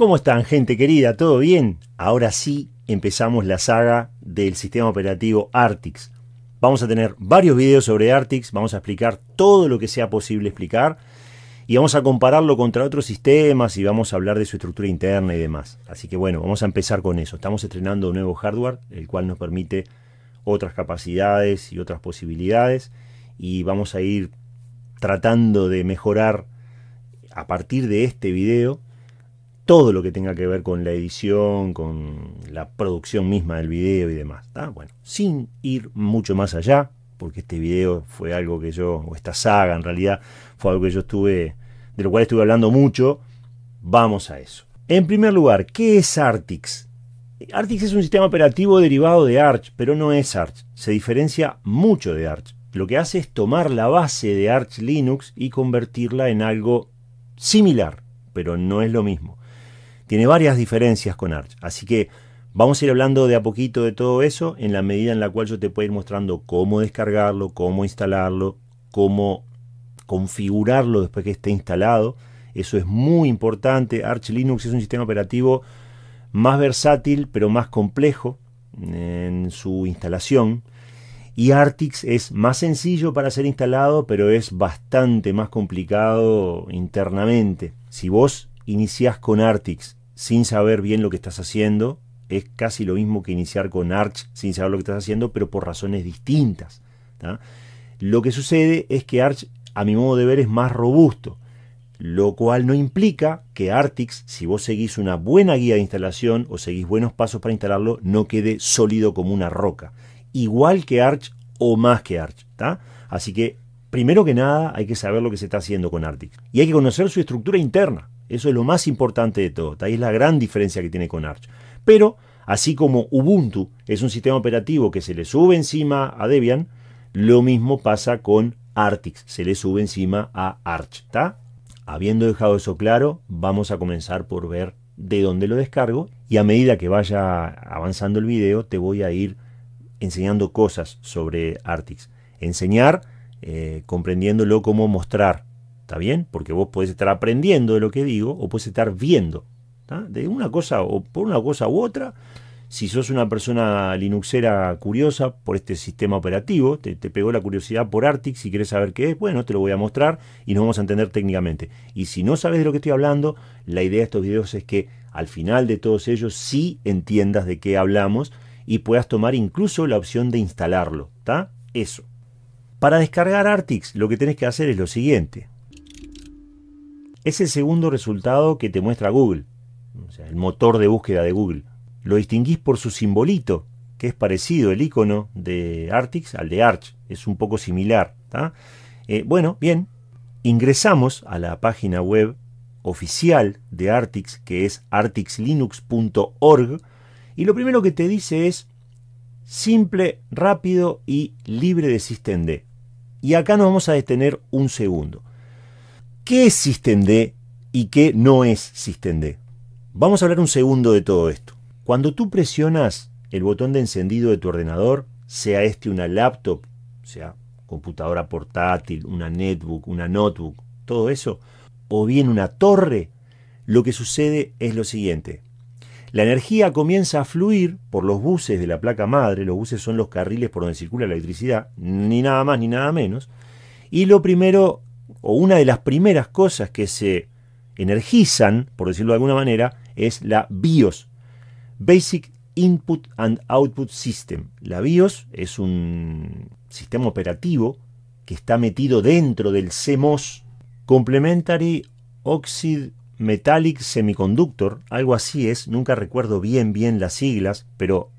¿Cómo están, gente querida? ¿Todo bien? Ahora sí empezamos la saga del sistema operativo Artix. Vamos a tener varios videos sobre Artix, vamos a explicar todo lo que sea posible explicar y vamos a compararlo contra otros sistemas y vamos a hablar de su estructura interna y demás. Así que bueno, vamos a empezar con eso. Estamos estrenando un nuevo hardware, el cual nos permite otras capacidades y otras posibilidades y vamos a ir tratando de mejorar a partir de este video todo lo que tenga que ver con la edición, con la producción misma del video y demás. Bueno, sin ir mucho más allá, porque este video fue algo que yo, o esta saga en realidad, fue algo que yo estuve, de lo cual estuve hablando mucho, vamos a eso. En primer lugar, ¿qué es Artix? Artix es un sistema operativo derivado de Arch, pero no es Arch, se diferencia mucho de Arch. Lo que hace es tomar la base de Arch Linux y convertirla en algo similar, pero no es lo mismo tiene varias diferencias con Arch. Así que vamos a ir hablando de a poquito de todo eso en la medida en la cual yo te puedo ir mostrando cómo descargarlo, cómo instalarlo, cómo configurarlo después que esté instalado. Eso es muy importante. Arch Linux es un sistema operativo más versátil, pero más complejo en su instalación. Y Artix es más sencillo para ser instalado, pero es bastante más complicado internamente. Si vos iniciás con Artix sin saber bien lo que estás haciendo. Es casi lo mismo que iniciar con Arch sin saber lo que estás haciendo, pero por razones distintas. Lo que sucede es que Arch, a mi modo de ver, es más robusto, lo cual no implica que Artix, si vos seguís una buena guía de instalación o seguís buenos pasos para instalarlo, no quede sólido como una roca. Igual que Arch o más que Arch. Así que, primero que nada, hay que saber lo que se está haciendo con Artix. Y hay que conocer su estructura interna. Eso es lo más importante de todo. Ahí es la gran diferencia que tiene con Arch. Pero, así como Ubuntu es un sistema operativo que se le sube encima a Debian, lo mismo pasa con Artix. Se le sube encima a Arch. Habiendo dejado eso claro, vamos a comenzar por ver de dónde lo descargo. Y a medida que vaya avanzando el video, te voy a ir enseñando cosas sobre Artix. Enseñar, eh, comprendiéndolo como mostrar ¿Está bien? Porque vos podés estar aprendiendo de lo que digo o podés estar viendo. De una cosa o por una cosa u otra. Si sos una persona linuxera curiosa por este sistema operativo, te, pegó la curiosidad por Artix si quieres saber qué es, bueno, te lo voy a mostrar y nos vamos a entender técnicamente. Y si no sabes de lo que estoy hablando, la idea de estos videos es que al final de todos ellos sí entiendas de qué hablamos y puedas tomar incluso la opción de instalarlo, ¿está? Eso. Para descargar Artix lo que tenés que hacer es lo siguiente. Es el segundo resultado que te muestra Google, o sea, el motor de búsqueda de Google. Lo distinguís por su simbolito, que es parecido el icono de Artix al de Arch, es un poco similar. Eh, bueno, bien, ingresamos a la página web oficial de Artix, que es artixlinux.org, y lo primero que te dice es simple, rápido y libre de SystemD. Y acá nos vamos a detener un segundo. ¿Qué es D y qué no es D? Vamos a hablar un segundo de todo esto. Cuando tú presionas el botón de encendido de tu ordenador, sea este una laptop, sea computadora portátil, una netbook, una notebook, todo eso, o bien una torre, lo que sucede es lo siguiente. La energía comienza a fluir por los buses de la placa madre, los buses son los carriles por donde circula la electricidad, ni nada más ni nada menos, y lo primero o una de las primeras cosas que se energizan, por decirlo de alguna manera, es la BIOS, Basic Input and Output System. La BIOS es un sistema operativo que está metido dentro del CMOS, Complementary Oxide Metallic Semiconductor, algo así es, nunca recuerdo bien bien las siglas, pero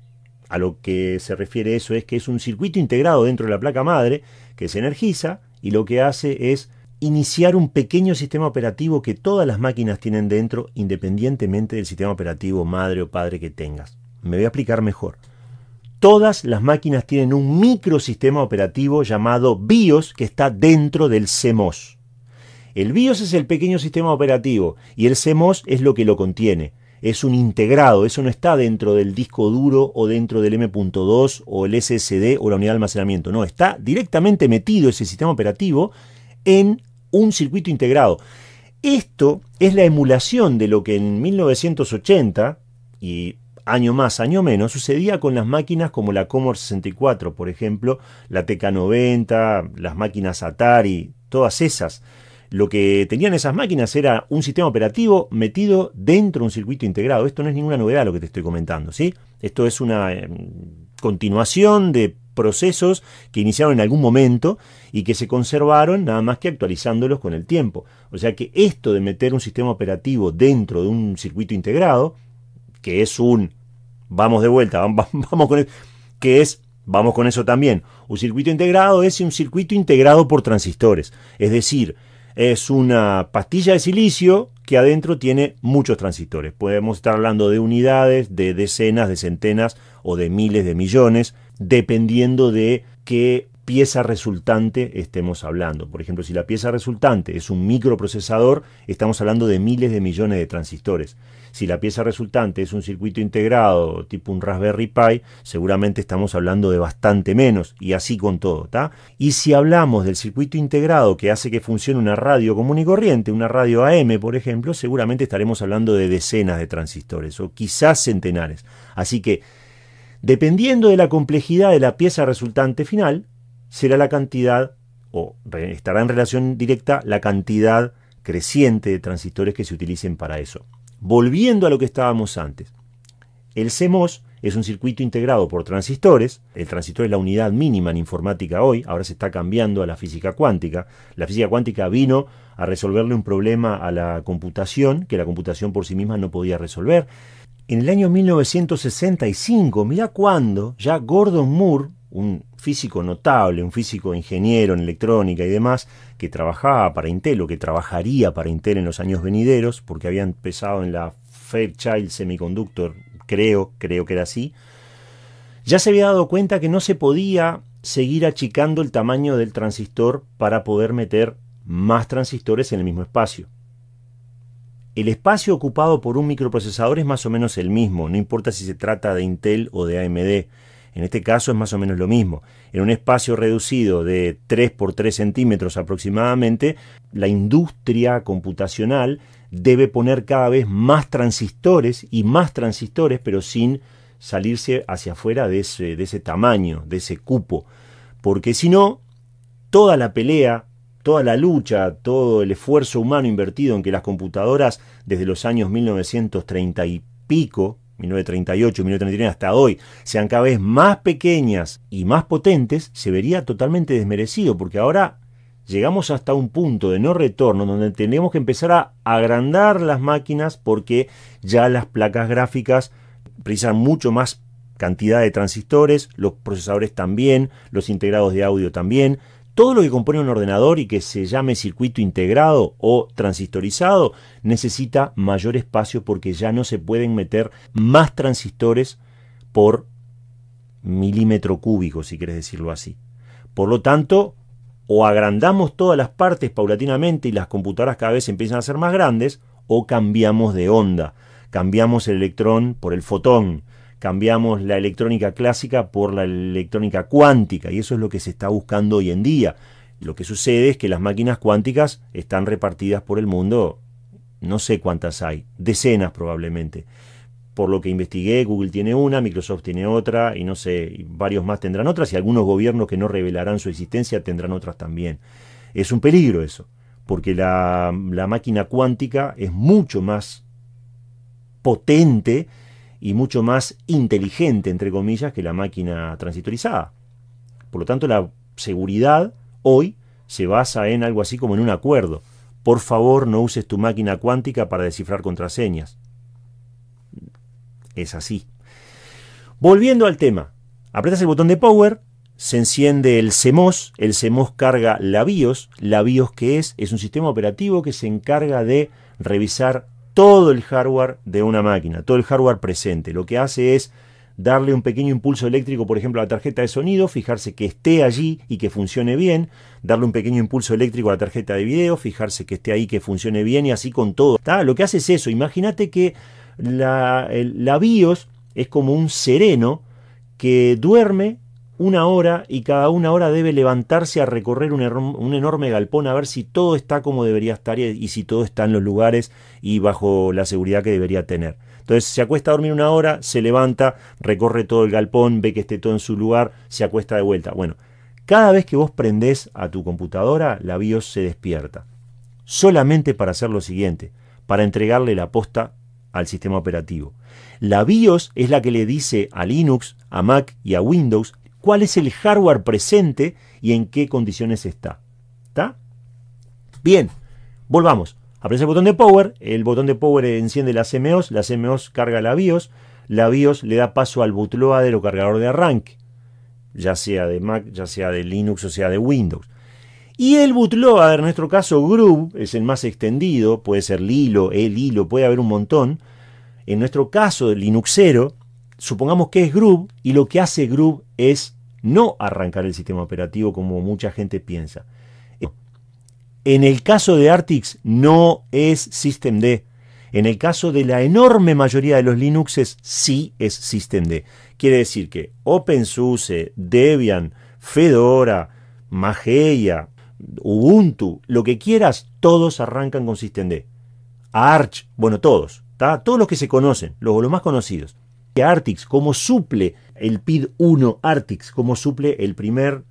a lo que se refiere eso es que es un circuito integrado dentro de la placa madre que se energiza y lo que hace es iniciar un pequeño sistema operativo que todas las máquinas tienen dentro, independientemente del sistema operativo madre o padre que tengas. Me voy a explicar mejor. Todas las máquinas tienen un microsistema operativo llamado BIOS que está dentro del CMOS. El BIOS es el pequeño sistema operativo y el CMOS es lo que lo contiene. Es un integrado, eso no está dentro del disco duro o dentro del M.2 o el SSD o la unidad de almacenamiento, no, está directamente metido ese sistema operativo en un circuito integrado. Esto es la emulación de lo que en 1980 y año más, año menos, sucedía con las máquinas como la Commodore 64, por ejemplo, la TK90, las máquinas Atari, todas esas. Lo que tenían esas máquinas era un sistema operativo metido dentro de un circuito integrado. Esto no es ninguna novedad lo que te estoy comentando, ¿sí? Esto es una em, continuación de procesos que iniciaron en algún momento y que se conservaron nada más que actualizándolos con el tiempo. O sea que esto de meter un sistema operativo dentro de un circuito integrado, que es un, vamos de vuelta, vamos, con que es, vamos con eso también, un circuito integrado es un circuito integrado por transistores, es decir, es una pastilla de silicio que adentro tiene muchos transistores. Podemos estar hablando de unidades, de decenas, de centenas o de miles de millones, dependiendo de qué pieza resultante estemos hablando. Por ejemplo, si la pieza resultante es un microprocesador, estamos hablando de miles de millones de transistores. Si la pieza resultante es un circuito integrado tipo un Raspberry Pi, seguramente estamos hablando de bastante menos y así con todo. Y si hablamos del circuito integrado que hace que funcione una radio común y corriente, una radio AM por ejemplo, seguramente estaremos hablando de decenas de transistores o quizás centenares. Así que, dependiendo de la complejidad de la pieza resultante final, será la cantidad o estará en relación directa la cantidad creciente de transistores que se utilicen para eso. Volviendo a lo que estábamos antes, el CMOS es un circuito integrado por transistores. El transistor es la unidad mínima en informática hoy, ahora se está cambiando a la física cuántica. La física cuántica vino a resolverle un problema a la computación que la computación por sí misma no podía resolver. En el año 1965, mira cuándo, ya Gordon Moore, un físico notable, un físico ingeniero en electrónica y demás, que trabajaba para Intel o que trabajaría para Intel en los años venideros, porque había empezado en la Fairchild Semiconductor, creo, creo que era así, ya se había dado cuenta que no se podía seguir achicando el tamaño del transistor para poder meter más transistores en el mismo espacio. El espacio ocupado por un microprocesador es más o menos el mismo, no importa si se trata de Intel o de AMD en este caso es más o menos lo mismo. En un espacio reducido de 3 por 3 centímetros aproximadamente, la industria computacional debe poner cada vez más transistores y más transistores, pero sin salirse hacia afuera de ese, tamaño, de ese cupo. Porque si no, toda la pelea toda la lucha, todo el esfuerzo humano invertido en que las computadoras desde los años 1930 y pico, 1938, 1939 hasta hoy, sean cada vez más pequeñas y más potentes, se vería totalmente desmerecido, porque ahora llegamos hasta un punto de no retorno donde tenemos que empezar a agrandar las máquinas porque ya las placas gráficas precisan mucho más cantidad de transistores, los procesadores también, los integrados de audio también, todo lo que compone un ordenador y que se llame circuito integrado o transistorizado necesita mayor espacio porque ya no se pueden meter más transistores por milímetro cúbico, si quieres decirlo así. Por lo tanto, o agrandamos todas las partes paulatinamente y las computadoras cada vez empiezan a ser más grandes, o cambiamos de onda. Cambiamos el electrón por el fotón, cambiamos la electrónica clásica por la electrónica cuántica y eso es lo que se está buscando hoy en día. Lo que sucede es que las máquinas cuánticas están repartidas por el mundo, no sé cuántas hay, decenas probablemente. Por lo que investigué, Google tiene una, Microsoft tiene otra y no sé, varios más tendrán otras y algunos gobiernos que no revelarán su existencia tendrán otras también. Es un peligro eso, porque la, la máquina cuántica es mucho más potente y mucho más inteligente, entre comillas, que la máquina transitorizada. Por lo tanto, la seguridad hoy se basa en algo así como en un acuerdo. Por favor, no uses tu máquina cuántica para descifrar contraseñas. Es así. Volviendo al tema, apretas el botón de power, se enciende el CMOS, el CMOS carga la BIOS, la BIOS que es, es un sistema operativo que se encarga de revisar todo el hardware de una máquina, todo el hardware presente. Lo que hace es darle un pequeño impulso eléctrico, por ejemplo, a la tarjeta de sonido, fijarse que esté allí y que funcione bien, darle un pequeño impulso eléctrico a la tarjeta de video, fijarse que esté ahí, que funcione bien y así con todo. Lo que hace es eso, imagínate que la, la BIOS es como un sereno que duerme una hora y cada una hora debe levantarse a recorrer un, enorme galpón a ver si todo está como debería estar y, si todo está en los lugares y bajo la seguridad que debería tener. Entonces se acuesta a dormir una hora, se levanta, recorre todo el galpón, ve que esté todo en su lugar, se acuesta de vuelta. Bueno, cada vez que vos prendés a tu computadora, la BIOS se despierta. Solamente para hacer lo siguiente, para entregarle la posta al sistema operativo. La BIOS es la que le dice a Linux, a Mac y a Windows cuál es el hardware presente y en qué condiciones está. ¿Está? Bien, volvamos. Aparece el botón de Power, el botón de Power enciende las CMOS. La CMOS carga la BIOS, la BIOS le da paso al bootloader o cargador de arranque, ya sea de Mac, ya sea de Linux o sea de Windows. Y el bootloader, en nuestro caso Groove, es el más extendido, puede ser Lilo, el Hilo, puede haber un montón. En nuestro caso, Linuxero, supongamos que es Groove y lo que hace Groove es no arrancar el sistema operativo como mucha gente piensa. En el caso de Artix no es systemd. En el caso de la enorme mayoría de los Linuxes sí es systemd. Quiere decir que OpenSUSE, Debian, Fedora, Mageia, Ubuntu, lo que quieras, todos arrancan con systemd. Arch, bueno, todos, todos los que se conocen, los más conocidos. Artix, como suple el PID-1 Artix, como suple el primer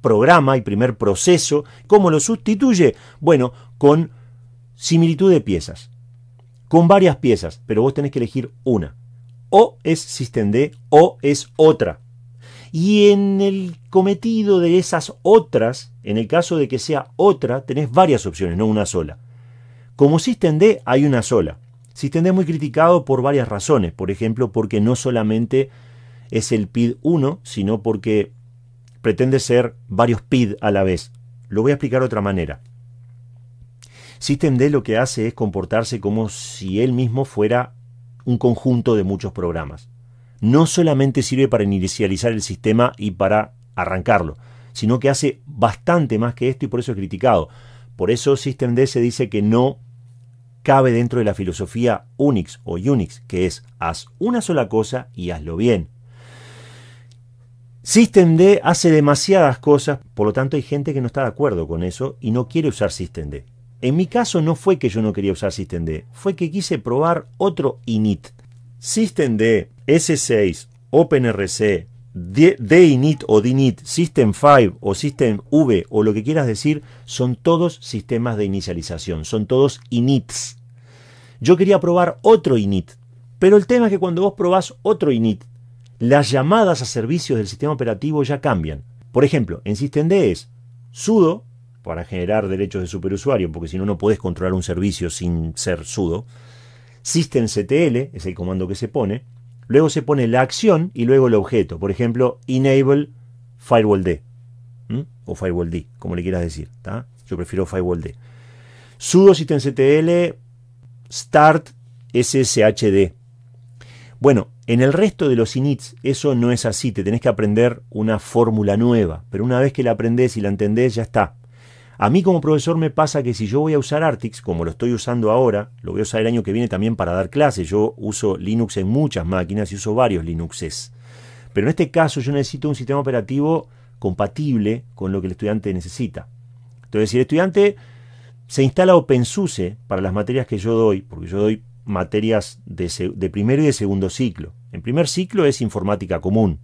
programa y primer proceso, ¿cómo lo sustituye? Bueno, con similitud de piezas, con varias piezas, pero vos tenés que elegir una. O es SystemD o es otra. Y en el cometido de esas otras, en el caso de que sea otra, tenés varias opciones, no una sola. Como SystemD hay una sola. SystemD es muy criticado por varias razones, por ejemplo, porque no solamente es el PID 1, sino porque pretende ser varios PID a la vez. Lo voy a explicar de otra manera. SystemD D lo que hace es comportarse como si él mismo fuera un conjunto de muchos programas. No solamente sirve para inicializar el sistema y para arrancarlo, sino que hace bastante más que esto y por eso es criticado. Por eso Systemd se dice que no cabe dentro de la filosofía Unix o Unix, que es haz una sola cosa y hazlo bien. SystemD hace demasiadas cosas, por lo tanto hay gente que no está de acuerdo con eso y no quiere usar SystemD. En mi caso no fue que yo no quería usar SystemD, fue que quise probar otro init. SystemD, S6, OpenRC, init o DINIT, System 5 o System V o lo que quieras decir, son todos sistemas de inicialización, son todos inits. Yo quería probar otro init, pero el tema es que cuando vos probás otro init, las llamadas a servicios del sistema operativo ya cambian. Por ejemplo, en systemd es sudo para generar derechos de superusuario, porque si no, no puedes controlar un servicio sin ser sudo. systemctl es el comando que se pone. Luego se pone la acción y luego el objeto. Por ejemplo, enable firewall D. O firewall D, como le quieras decir. Yo prefiero firewall D. Sudo systemctl start sshd. Bueno, en el resto de los inits eso no es así. Te tenés que aprender una fórmula nueva. Pero una vez que la aprendés y la entendés, ya está. A mí como profesor me pasa que si yo voy a usar Artix, como lo estoy usando ahora, lo voy a usar el año que viene también para dar clases, yo uso Linux en muchas máquinas y uso varios Linuxes. Pero en este caso yo necesito un sistema operativo compatible con lo que el estudiante necesita. Entonces, si el estudiante se instala OpenSUSE para las materias que yo doy, porque yo doy materias de, de primero y de segundo ciclo. En primer ciclo es informática común,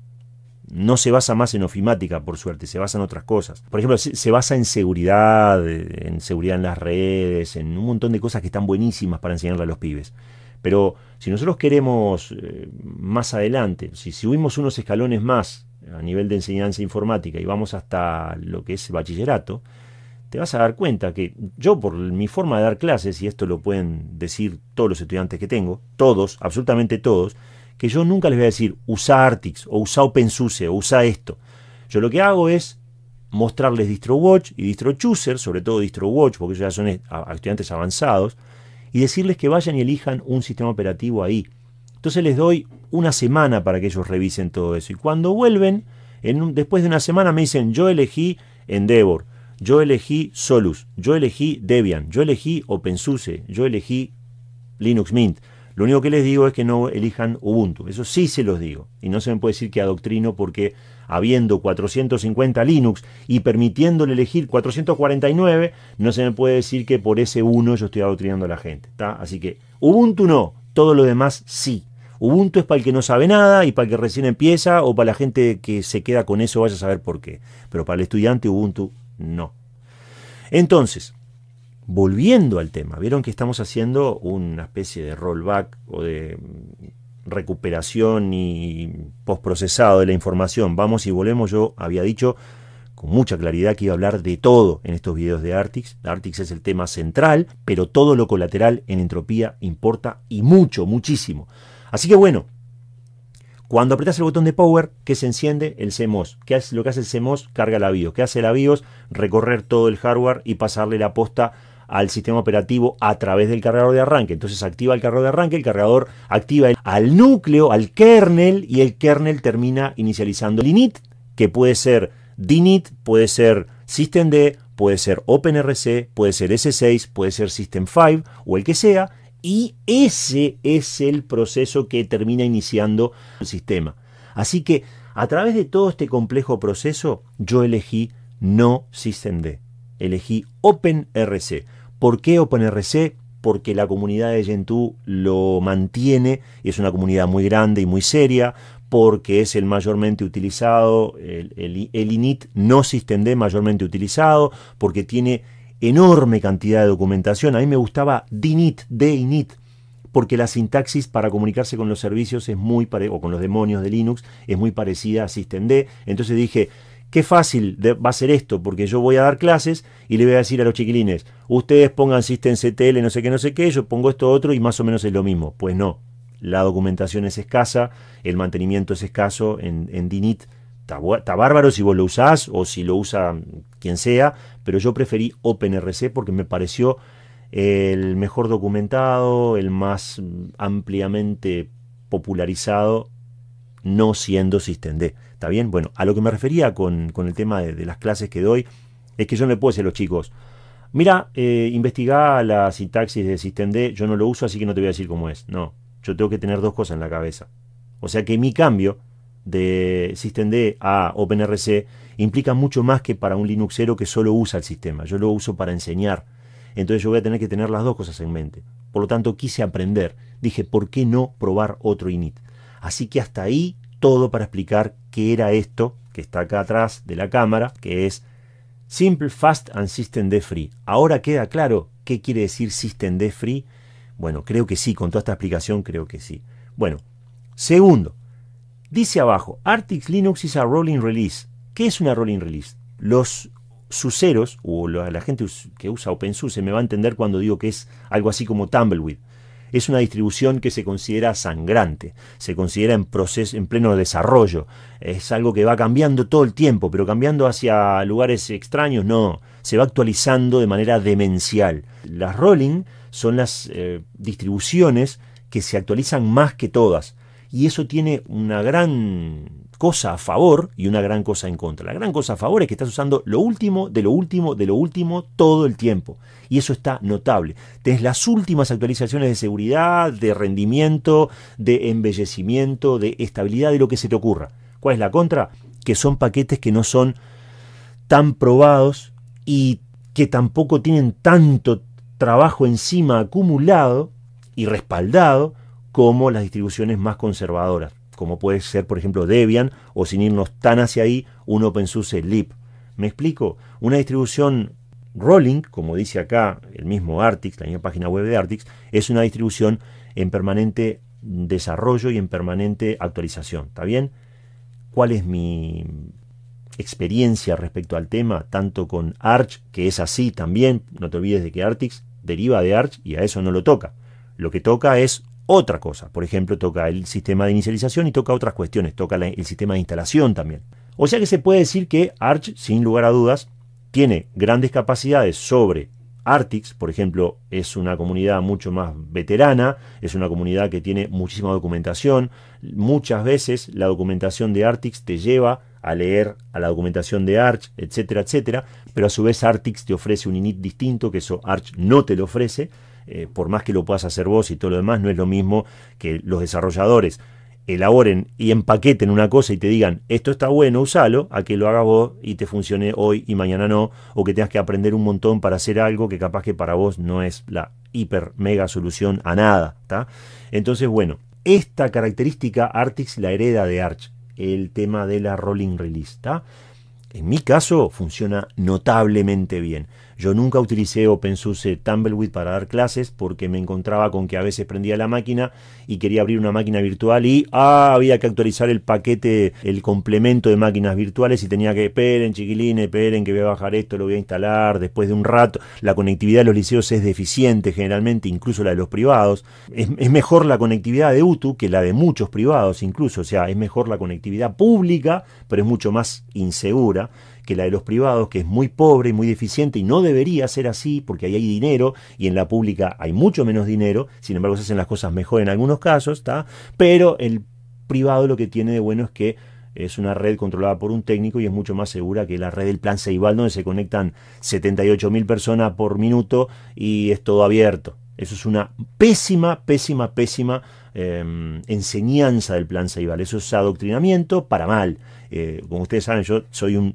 no se basa más en ofimática, por suerte, se basa en otras cosas. Por ejemplo, se basa en seguridad, eh, en seguridad en las redes, en un montón de cosas que están buenísimas para enseñarle a los pibes. Pero si nosotros queremos eh, más adelante, si subimos unos escalones más a nivel de enseñanza informática y vamos hasta lo que es bachillerato, te vas a dar cuenta que yo por mi forma de dar clases, y esto lo pueden decir todos los estudiantes que tengo, todos, absolutamente todos, que yo nunca les voy a decir, usa Artix, o usa OpenSUSE, o usa esto. Yo lo que hago es mostrarles DistroWatch y DistroChooser, sobre todo DistroWatch, porque ellos ya son estudiantes avanzados, y decirles que vayan y elijan un sistema operativo ahí. Entonces les doy una semana para que ellos revisen todo eso. Y cuando vuelven, después de una semana me dicen, yo elegí Endeavor, yo elegí Solus, yo elegí Debian, yo elegí OpenSUSE, yo elegí Linux Mint. Lo único que les digo es que no elijan Ubuntu. Eso sí se los digo. Y no se me puede decir que adoctrino porque habiendo 450 Linux y permitiéndole elegir 449, no se me puede decir que por ese uno yo estoy adoctrinando a la gente. Así que Ubuntu no, todo lo demás sí. Ubuntu es para el que no sabe nada y para el que recién empieza o para la gente que se queda con eso vaya a saber por qué. Pero para el estudiante Ubuntu no. Entonces, volviendo al tema. Vieron que estamos haciendo una especie de rollback o de recuperación y postprocesado de la información. Vamos y volvemos. Yo había dicho con mucha claridad que iba a hablar de todo en estos videos de Artix. Artix es el tema central, pero todo lo colateral en entropía importa y mucho, muchísimo. Así que bueno, cuando apretas el botón de power, que se enciende? El CMOS. ¿Qué es lo que hace el CMOS? Carga la BIOS. ¿Qué hace la BIOS? Recorrer todo el hardware y pasarle la posta al sistema operativo a través del cargador de arranque. Entonces activa el cargador de arranque, el cargador activa al núcleo, al kernel, y el kernel termina inicializando el init, que puede ser DINIT, puede ser systemd, puede ser OpenRC, puede ser S6, puede ser System5 o el que sea, y ese es el proceso que termina iniciando el sistema. Así que a través de todo este complejo proceso, yo elegí no Systemd, elegí OpenRC. ¿Por qué OpenRC? Porque la comunidad de Gentoo lo mantiene, es una comunidad muy grande y muy seria, porque es el mayormente utilizado, el, init no systemd mayormente utilizado, porque tiene enorme cantidad de documentación. A mí me gustaba dinit, de init, porque la sintaxis para comunicarse con los servicios es muy parecida, o con los demonios de Linux es muy parecida a systemd. Entonces dije, qué fácil va a ser esto, porque yo voy a dar clases y le voy a decir a los chiquilines, ustedes pongan System CTL, no sé qué, no sé qué, yo pongo esto otro y más o menos es lo mismo. Pues no, la documentación es escasa, el mantenimiento es escaso en, DINIT. Está, bárbaro si vos lo usás o si lo usa quien sea, pero yo preferí OpenRC porque me pareció eh, el mejor documentado, el más mm, ampliamente popularizado, no siendo SystemD. ¿Está bien? Bueno, a lo que me refería con, el tema de, las clases que doy es que yo no le puedo decir a los chicos, mira, eh, investiga la sintaxis de SystemD, yo no lo uso, así que no te voy a decir cómo es. No, yo tengo que tener dos cosas en la cabeza. O sea que mi cambio de SystemD a OpenRC implica mucho más que para un Linuxero que solo usa el sistema. Yo lo uso para enseñar. Entonces yo voy a tener que tener las dos cosas en mente. Por lo tanto, quise aprender. Dije, ¿por qué no probar otro init? Así que hasta ahí todo para explicar qué era esto que está acá atrás de la cámara, que es Simple, Fast and System de Free. Ahora queda claro qué quiere decir System Free. Bueno, creo que sí, con toda esta explicación creo que sí. Bueno, segundo, dice abajo, Artix Linux is a rolling release. ¿Qué es una rolling release? Los suceros, o la, la gente que usa OpenSUSE me va a entender cuando digo que es algo así como Tumbleweed es una distribución que se considera sangrante, se considera en proceso, en pleno desarrollo. Es algo que va cambiando todo el tiempo, pero cambiando hacia lugares extraños, no. Se va actualizando de manera demencial. Las rolling son las eh, distribuciones que se actualizan más que todas. Y eso tiene una gran cosa a favor y una gran cosa en contra. La gran cosa a favor es que estás usando lo último, de lo último, de lo último todo el tiempo. Y eso está notable. Tenés las últimas actualizaciones de seguridad, de rendimiento, de embellecimiento, de estabilidad, de lo que se te ocurra. ¿Cuál es la contra? Que son paquetes que no son tan probados y que tampoco tienen tanto trabajo encima acumulado y respaldado como las distribuciones más conservadoras como puede ser, por ejemplo, Debian, o sin irnos tan hacia ahí, un OpenSUSE Leap. ¿Me explico? Una distribución rolling, como dice acá el mismo Artix, la misma página web de Artix, es una distribución en permanente desarrollo y en permanente actualización. ¿Está bien? ¿Cuál es mi experiencia respecto al tema, tanto con Arch, que es así también, no te olvides de que Artix deriva de Arch y a eso no lo toca. Lo que toca es otra cosa. Por ejemplo, toca el sistema de inicialización y toca otras cuestiones, toca el sistema de instalación también. O sea que se puede decir que Arch, sin lugar a dudas, tiene grandes capacidades sobre Artix, por ejemplo, es una comunidad mucho más veterana, es una comunidad que tiene muchísima documentación. Muchas veces la documentación de Artix te lleva a leer a la documentación de Arch, etcétera, etcétera, pero a su vez Artix te ofrece un init distinto que eso Arch no te lo ofrece. Eh, por más que lo puedas hacer vos y todo lo demás, no es lo mismo que los desarrolladores elaboren y empaqueten una cosa y te digan, esto está bueno, usalo, a que lo hagas vos y te funcione hoy y mañana no, o que tengas que aprender un montón para hacer algo que capaz que para vos no es la hiper mega solución a nada. Entonces, bueno, esta característica Artix la hereda de Arch, el tema de la rolling release. En mi caso funciona notablemente bien. Yo nunca utilicé OpenSUSE Tumbleweed para dar clases porque me encontraba con que a veces prendía la máquina y quería abrir una máquina virtual y ah, había que actualizar el paquete, el complemento de máquinas virtuales y tenía que, esperen chiquilines, esperen que voy a bajar esto, lo voy a instalar después de un rato. La conectividad de los liceos es deficiente generalmente, incluso la de los privados. Es, es mejor la conectividad de UTU que la de muchos privados incluso, o sea, es mejor la conectividad pública, pero es mucho más insegura que la de los privados, que es muy pobre y muy deficiente y no debería ser así porque ahí hay dinero y en la pública hay mucho menos dinero, sin embargo se hacen las cosas mejor en algunos casos, ¿está? Pero el privado lo que tiene de bueno es que es una red controlada por un técnico y es mucho más segura que la red del Plan Ceibal, donde se conectan 78.000 personas por minuto y es todo abierto. Eso es una pésima, pésima, pésima em, enseñanza del Plan Ceibal. Eso es adoctrinamiento para mal. Eh, como ustedes saben, yo soy un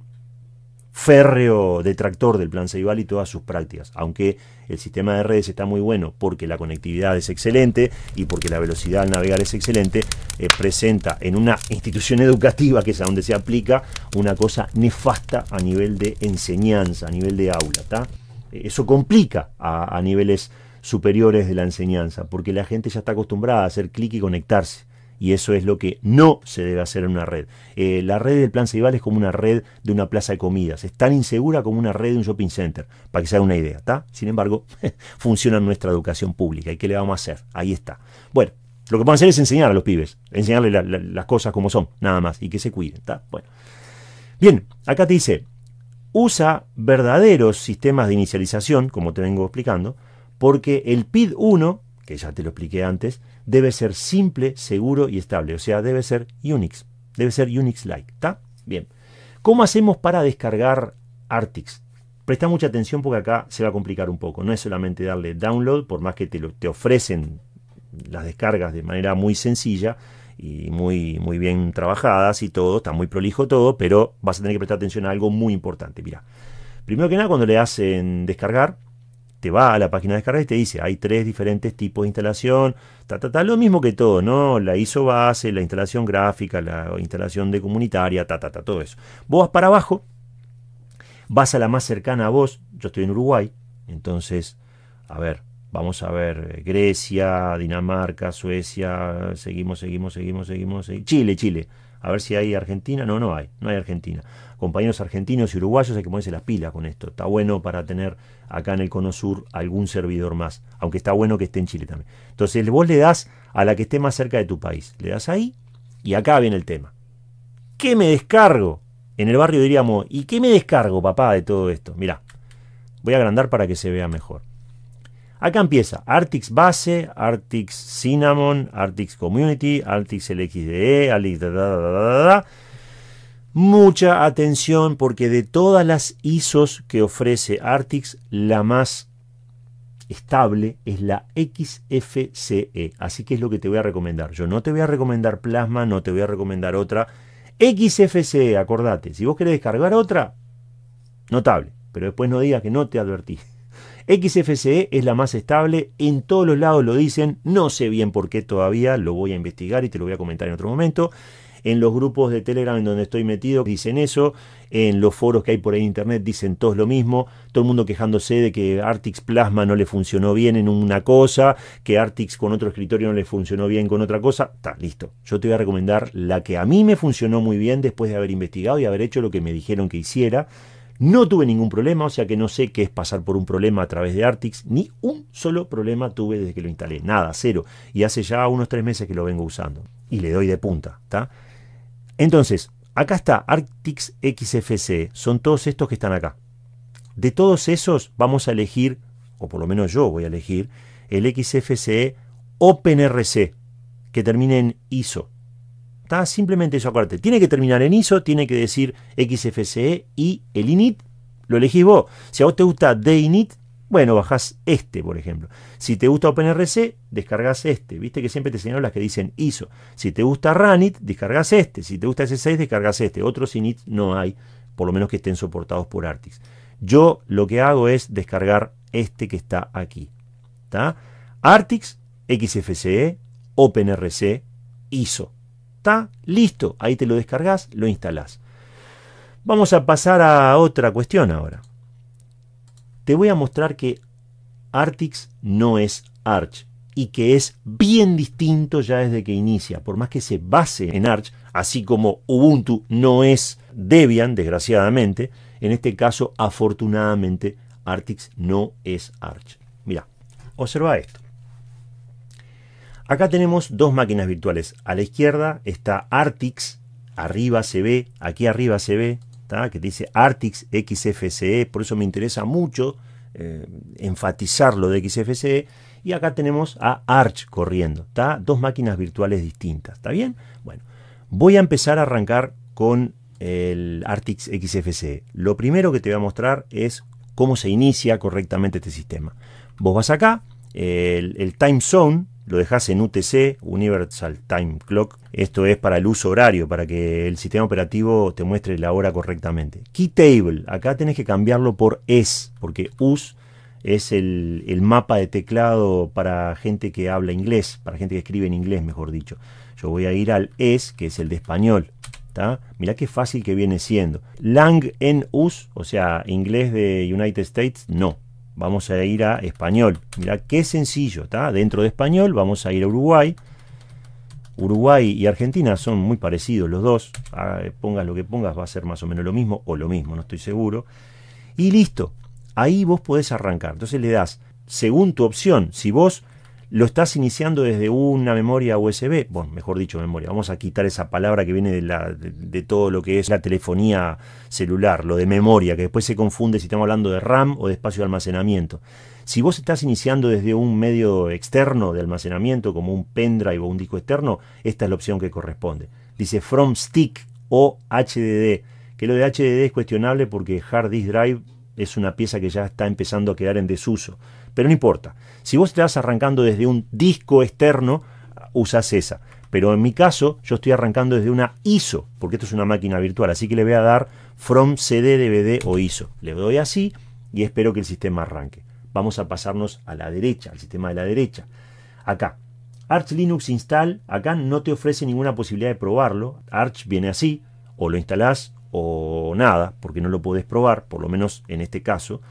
férreo detractor del plan Ceibal y todas sus prácticas, aunque el sistema de redes está muy bueno porque la conectividad es excelente y porque la velocidad al navegar es excelente, eh, presenta en una institución educativa, que es a donde se aplica, una cosa nefasta a nivel de enseñanza, a nivel de aula. Eso complica a niveles superiores de la enseñanza, porque la gente ya está acostumbrada a hacer clic y conectarse y eso es lo que no se debe hacer en una red. Eh, la red del Plan Ceibal es como una red de una plaza de comidas, es tan insegura como una red de un shopping center, para que se haga una idea, ¿está? Sin embargo, funciona nuestra educación pública, ¿y qué le vamos a hacer? Ahí está. Bueno, lo que vamos a hacer es enseñar a los pibes, enseñarles las cosas como son, nada más, y que se cuiden, ¿está? Bueno. Bien, acá te dice, usa verdaderos sistemas de inicialización, como te vengo explicando, porque el PID1, que ya te lo expliqué antes, debe ser simple, seguro y estable. O sea, debe ser Unix. Debe ser Unix-like. ¿Está? Bien. ¿Cómo hacemos para descargar Artix? Presta mucha atención porque acá se va a complicar un poco. No es solamente darle download, por más que te, lo, te ofrecen las descargas de manera muy sencilla y muy, muy bien trabajadas y todo, está muy prolijo todo, pero vas a tener que prestar atención a algo muy importante. Mira, primero que nada, cuando le hacen descargar, te va a la página de descarga y te dice, hay tres diferentes tipos de instalación, ta, lo mismo que todo, ¿no? La ISO base, la instalación gráfica, la instalación de comunitaria, ta, ta, todo eso. Vos vas para abajo, vas a la más cercana a vos, yo estoy en Uruguay, entonces, a ver, vamos a ver eh, Grecia, Dinamarca, Suecia, seguimos, seguimos, seguimos, seguimos, seguimos. Chile, Chile. A ver si hay Argentina. No, no hay, no hay Argentina compañeros argentinos y uruguayos, hay que ponerse las pilas con esto. Está bueno para tener acá en el Cono Sur algún servidor más, aunque está bueno que esté en Chile también. Entonces vos le das a la que esté más cerca de tu país, le das ahí y acá viene el tema. ¿Qué me descargo? En el barrio diríamos, ¿y qué me descargo, papá, de todo esto? Mirá, voy a agrandar para que se vea mejor. Acá empieza Artix Base, Artix Cinnamon, Artix Community, Artix LXDE, Artix Mucha atención porque de todas las ISOs que ofrece Artix, la más estable es la XFCE. Así que es lo que te voy a recomendar. Yo no te voy a recomendar Plasma, no te voy a recomendar otra. XFCE, acordate. Si vos querés descargar otra, notable. Pero después no digas que no te advertí. XFCE es la más estable, en todos los lados lo dicen, no sé bien por qué todavía, lo voy a investigar y te lo voy a comentar en otro momento en los grupos de Telegram en donde estoy metido dicen eso, en los foros que hay por ahí en internet dicen todos lo mismo, todo el mundo quejándose de que Artix Plasma no le funcionó bien en una cosa, que Artix con otro escritorio no le funcionó bien con otra cosa, está listo. Yo te voy a recomendar la que a mí me funcionó muy bien después de haber investigado y haber hecho lo que me dijeron que hiciera. No tuve ningún problema, o sea que no sé qué es pasar por un problema a través de Artix, ni un solo problema tuve desde que lo instalé, nada, cero. Y hace ya unos tres meses que lo vengo usando. Y le doy de punta, ¿está? Entonces, acá está Arctix XFCE. Son todos estos que están acá. De todos esos vamos a elegir, o por lo menos yo voy a elegir, el XFCE OpenRC, que termine en ISO. Está simplemente eso, acuérdate. Tiene que terminar en ISO, tiene que decir XFCE y el init. Lo elegís vos. Si a vos te gusta init, bueno, bajás este, por ejemplo. Si te gusta OpenRC, descargas este. Viste que siempre te señalo las que dicen ISO. Si te gusta Ranit, descargas este. Si te gusta S6, descargas este. Otros init no hay, por lo menos que estén soportados por Artix. Yo lo que hago es descargar este que está aquí. Artix, XFCE, OpenRC, ISO. Está listo, ahí te lo descargas, lo instalás. Vamos a pasar a otra cuestión ahora te voy a mostrar que Artix no es Arch y que es bien distinto ya desde que inicia, por más que se base en Arch, así como Ubuntu no es Debian, desgraciadamente, en este caso, afortunadamente, Artix no es Arch. Mira, observa esto. Acá tenemos dos máquinas virtuales. A la izquierda está Artix, arriba se ve, aquí arriba se ve, que dice Artix XFCE, por eso me interesa mucho eh, enfatizar lo de XFCE. Y acá tenemos a Arch corriendo, dos máquinas virtuales distintas. ¿Está bien? Bueno, voy a empezar a arrancar con el Artix XFCE. Lo primero que te voy a mostrar es cómo se inicia correctamente este sistema. Vos vas acá, el, el time zone lo dejas en UTC, Universal Time Clock. Esto es para el uso horario, para que el sistema operativo te muestre la hora correctamente. Key Table, acá tenés que cambiarlo por es, porque us es el, mapa de teclado para gente que habla inglés, para gente que escribe en inglés, mejor dicho. Yo voy a ir al es, que es el de español. Mirá qué fácil que viene siendo. Lang en us, o sea, inglés de United States, no vamos a ir a español. mira qué sencillo, ¿está? Dentro de español vamos a ir a Uruguay. Uruguay y Argentina son muy parecidos los dos. Ah, pongas lo que pongas, va a ser más o menos lo mismo o lo mismo, no estoy seguro. Y listo. Ahí vos podés arrancar. Entonces le das, según tu opción, si vos lo estás iniciando desde una memoria USB, bueno, mejor dicho memoria, vamos a quitar esa palabra que viene de, todo lo que es la telefonía celular, lo de memoria, que después se confunde si estamos hablando de RAM o de espacio de almacenamiento. Si vos estás iniciando desde un medio externo de almacenamiento, como un pendrive o un disco externo, esta es la opción que corresponde. Dice From Stick o HDD, que lo de HDD es cuestionable porque Hard Disk Drive es una pieza que ya está empezando a quedar en desuso. Pero no importa. Si vos estás arrancando desde un disco externo, usas esa. Pero en mi caso, yo estoy arrancando desde una ISO, porque esto es una máquina virtual. Así que le voy a dar From CD, DVD o ISO. Le doy así y espero que el sistema arranque. Vamos a pasarnos a la derecha, al sistema de la derecha. Acá. Arch Linux Install, acá no te ofrece ninguna posibilidad de probarlo. Arch viene así, o lo instalás o nada, porque no lo podés probar, por lo menos en este caso,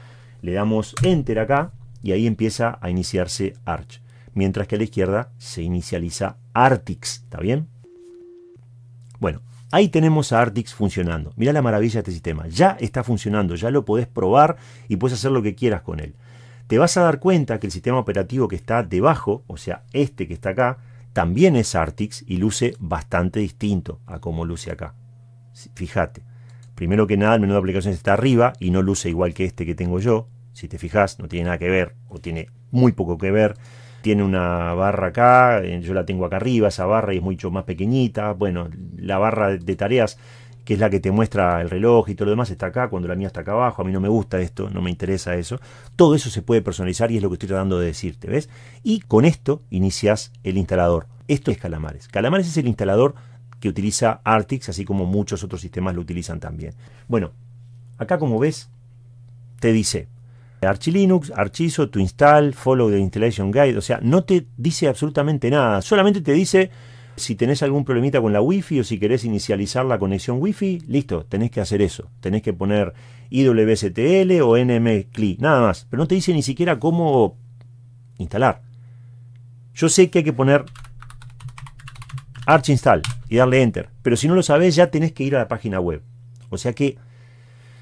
le damos Enter acá y ahí empieza a iniciarse Arch. Mientras que a la izquierda se inicializa Artix, ¿está bien? Bueno, ahí tenemos a Artix funcionando. Mirá la maravilla de este sistema. Ya está funcionando, ya lo podés probar y puedes hacer lo que quieras con él. Te vas a dar cuenta que el sistema operativo que está debajo, o sea, este que está acá, también es Artix y luce bastante distinto a como luce acá. Fíjate primero que nada el menú de aplicaciones está arriba y no luce igual que este que tengo yo. Si te fijas, no tiene nada que ver o tiene muy poco que ver. Tiene una barra acá, eh, yo la tengo acá arriba, esa barra y es mucho más pequeñita. Bueno, la barra de tareas, que es la que te muestra el reloj y todo lo demás, está acá, cuando la mía está acá abajo. A mí no me gusta esto, no me interesa eso. Todo eso se puede personalizar y es lo que estoy tratando de decirte, ¿ves? Y con esto inicias el instalador. Esto es Calamares. Calamares es el instalador que utiliza Artix, así como muchos otros sistemas lo utilizan también. Bueno, acá como ves, te dice Arch Linux, Archiso, tu install, follow the installation guide, o sea, no te dice absolutamente nada, solamente te dice si tenés algún problemita con la Wi-Fi o si querés inicializar la conexión Wi-Fi, listo, tenés que hacer eso. Tenés que poner IWSTL o NMCLI, nada más. Pero no te dice ni siquiera cómo instalar. Yo sé que hay que poner Arch Install y darle Enter. Pero si no lo sabes ya tenés que ir a la página web. O sea que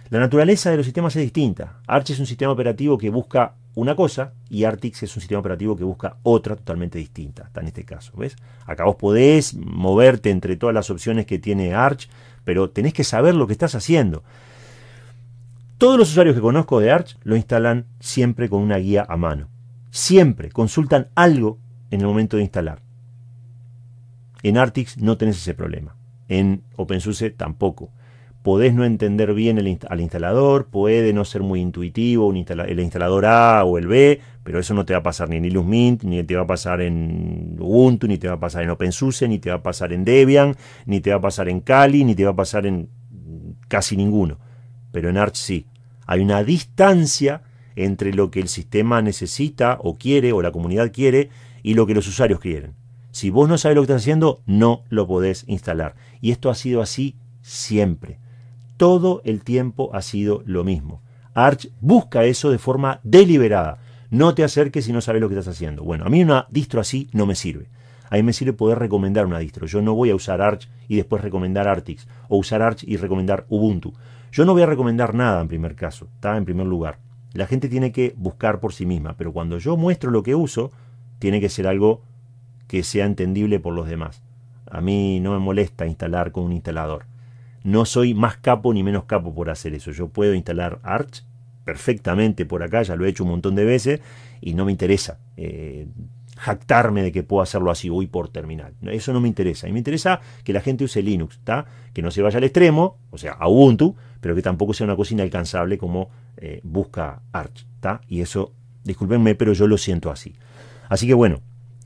la naturaleza de los sistemas es distinta. Arch es un sistema operativo que busca una cosa y Artix es un sistema operativo que busca otra totalmente distinta, está en este caso, ¿ves? Acá vos podés moverte entre todas las opciones que tiene Arch, pero tenés que saber lo que estás haciendo. Todos los usuarios que conozco de Arch lo instalan siempre con una guía a mano. Siempre consultan algo en el momento de instalar. En Artix no tenés ese problema. En OpenSUSE tampoco. Podés no entender bien al instalador, puede no ser muy intuitivo un el instalador A o el B, pero eso no te va a pasar ni en Mint, ni te va a pasar en Ubuntu, ni te va a pasar en OpenSUSE, ni te va a pasar en Debian, ni te va a pasar en Kali, ni te va a pasar en casi ninguno. Pero en Arch sí. Hay una distancia entre lo que el sistema necesita o quiere o la comunidad quiere y lo que los usuarios quieren. Si vos no sabes lo que estás haciendo, no lo podés instalar. Y esto ha sido así siempre. Todo el tiempo ha sido lo mismo. Arch busca eso de forma deliberada. No te acerques si no sabes lo que estás haciendo. Bueno, a mí una distro así no me sirve. A mí me sirve poder recomendar una distro. Yo no voy a usar Arch y después recomendar Artix. O usar Arch y recomendar Ubuntu. Yo no voy a recomendar nada en primer caso. Está en primer lugar. La gente tiene que buscar por sí misma. Pero cuando yo muestro lo que uso, tiene que ser algo que sea entendible por los demás. A mí no me molesta instalar con un instalador. No soy más capo ni menos capo por hacer eso. Yo puedo instalar Arch perfectamente por acá, ya lo he hecho un montón de veces y no me interesa eh, jactarme de que puedo hacerlo así, hoy por terminal. Eso no me interesa. Y me interesa que la gente use Linux, ¿ta? que no se vaya al extremo, o sea, a Ubuntu, pero que tampoco sea una cosa inalcanzable como eh, busca Arch. Y eso, discúlpenme, pero yo lo siento así. Así que bueno,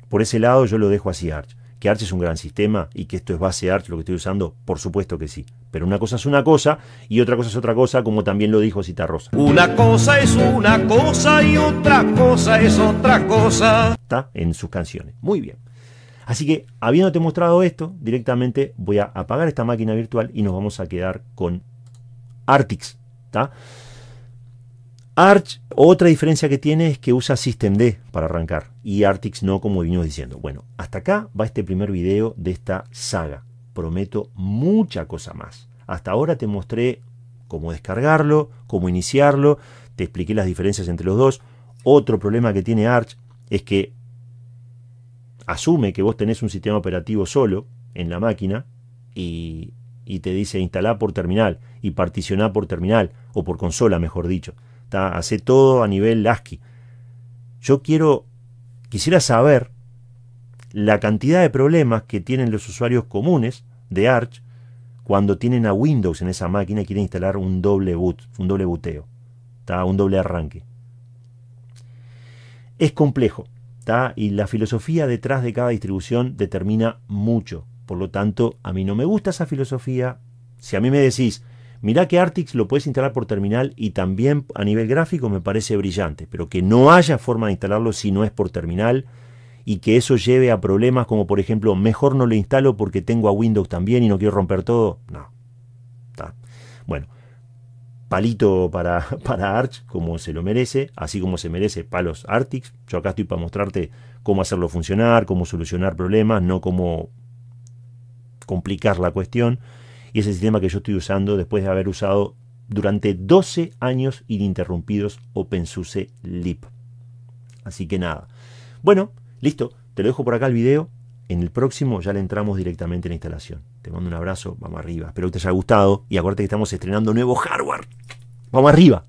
por ese lado yo lo dejo así Arch. ¿Que Arch es un gran sistema y que esto es base Arch lo que estoy usando? Por supuesto que sí. Pero una cosa es una cosa y otra cosa es otra cosa, como también lo dijo Citarrosa. Una cosa es una cosa y otra cosa es otra cosa. Está en sus canciones. Muy bien. Así que, habiéndote mostrado esto, directamente voy a apagar esta máquina virtual y nos vamos a quedar con Artix. ¿Está? Arch, otra diferencia que tiene es que usa systemd para arrancar y Artix no, como vinimos diciendo. Bueno, hasta acá va este primer video de esta saga. Prometo mucha cosa más. Hasta ahora te mostré cómo descargarlo, cómo iniciarlo, te expliqué las diferencias entre los dos. Otro problema que tiene Arch es que asume que vos tenés un sistema operativo solo en la máquina y, y te dice instalar por terminal y particionar por terminal o por consola, mejor dicho hace todo a nivel ASCII. Yo quiero, quisiera saber la cantidad de problemas que tienen los usuarios comunes de Arch cuando tienen a Windows en esa máquina y quieren instalar un doble boot, un doble buteo, un doble arranque. Es complejo y la filosofía detrás de cada distribución determina mucho. Por lo tanto, a mí no me gusta esa filosofía. Si a mí me decís, Mirá que Artix lo puedes instalar por terminal y también a nivel gráfico me parece brillante, pero que no haya forma de instalarlo si no es por terminal y que eso lleve a problemas como por ejemplo, mejor no lo instalo porque tengo a Windows también y no quiero romper todo. No. Está. Bueno, palito para, para Arch como se lo merece, así como se merece palos Artix. Yo acá estoy para mostrarte cómo hacerlo funcionar, cómo solucionar problemas, no cómo complicar la cuestión y es el sistema que yo estoy usando después de haber usado durante 12 años ininterrumpidos OpenSUSE LIP. Así que nada. Bueno, listo, te lo dejo por acá el video. En el próximo ya le entramos directamente en la instalación. Te mando un abrazo, vamos arriba. Espero que te haya gustado y acuérdate que estamos estrenando nuevo hardware. Vamos arriba.